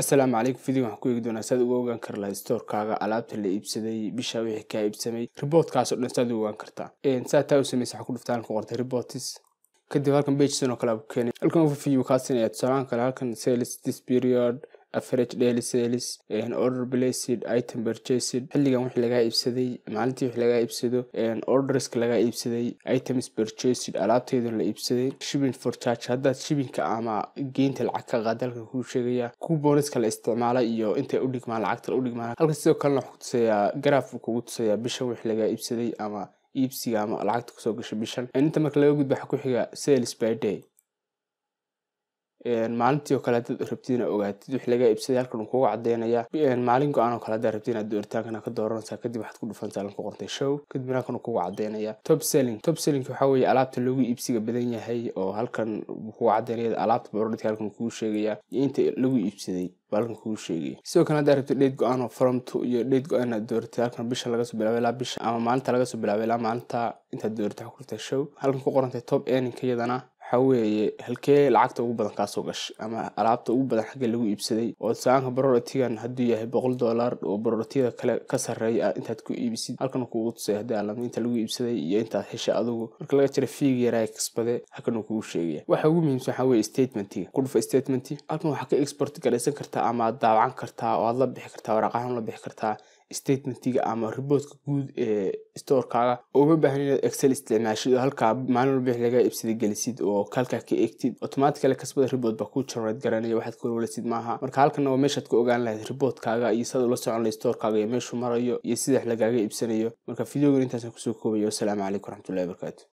asalaamu calaykum fideogan waxaan ku eegi doonaa saad uga ogaan kara lahay stoorkaaga alaabta la iibsaday bisha wixii kaa iibsamay riboodkaas oo dhan saad u ogaan kartaa saa taa u samaysa waxaa ku dhuftaan ku qortay ribotis kadib halkan bagesan oo kale abu keenay halkan overview kaa siinaya tusaalaan kale halkan sales this period average daily sales order placed item purchased xilligan wixii lagaa iibsaday maalintii wixii lagaa iibsado orderska lagaa iibsaday items purchased alaabteeda la iibsaday shipping for charge haddaad shippingka ama geynta lacagka qaadalka qaad halkan kuu sheegaya kubooniska la isticmaalay iyo intay u dhigmaan lacagta la u dhigmaan halka sidoo kalena waxuu tusayaa garaaf uu kugu tusaya bishan wixii lagaa iibsaday ama iibsiga ama lacagta kusoo gashay bishan inta marka laga gudba waxaa ku xiga sales by day maalintii oo kale hadaad rabtiin ogaatid wix laga iibsaday halkan uu kuga cadeynaya maalin go-aan oo kale hadaad rabtiin aad dooritaankana ka dooranaysaa kadib waxaad ku dhufantaa lanku qortay show kadib halkan uu kuga cadeynaya top selling top selling waxaa weeye alaabta loogu iibsiga badan yahay oo halkan kuga cadeynaya alaabta bororodka halkan kuu sheegaya iyo inta lagu iibsaday baalkan kugu sheegay sidoo kale haddaa rabta dheed go-aan oo faromto iyo dheed go-aan inaad dooratay halkan bisha lagasoo bilaabay ilaa bisha ama maalinta lagasoo bilaabay ilaa maalinta intaad dooratay waxaa ku show halkan ku qorantay top earning iyadana waxaa weeye halkee lacagta ugu badan kaasoo gashay ama alaabta ugu badan xagga lagu iibsaday oo tusaanka bororatigan hadduu yahay boqol dollar oo bororotiyada kale ka sarreeya intaad ku iibisid halkan kuugu tusay haddii aad inta lagu iibsaday iyo intaad hesha adugu marka laga jira fiig yaraa kasbade halkan uu kugu sheegaya waxa ugu muhiimsan waxaa weye statementiga ku dhufa statementi halkan waxaad ka export garaysan kartaa ama aad daawacan kartaa oo aad la bixi kartaa waraaqahan la bixi kartaa statementiga ama riboortka guud ee storekaaga uma baahan inaad excel isticmaashid oo halkaa maalin walba wix laga ibsada gelisid oo kalkaa ka eegtid otomaatikale kasbada riboort baa kuu generate garanaya waxaad ka walwalisid maaha marka halkana waa meeshaad ku ogaan lahayd riboortkaaga iyo sidaad ula socon lahayd storekaaga iyo meeshuu marayo iyo sida wax lagaaga ibsanayo marka videogan intaasaan kusoo koobaya wasalaamu calaykum waraxmatullahi wabarakaatu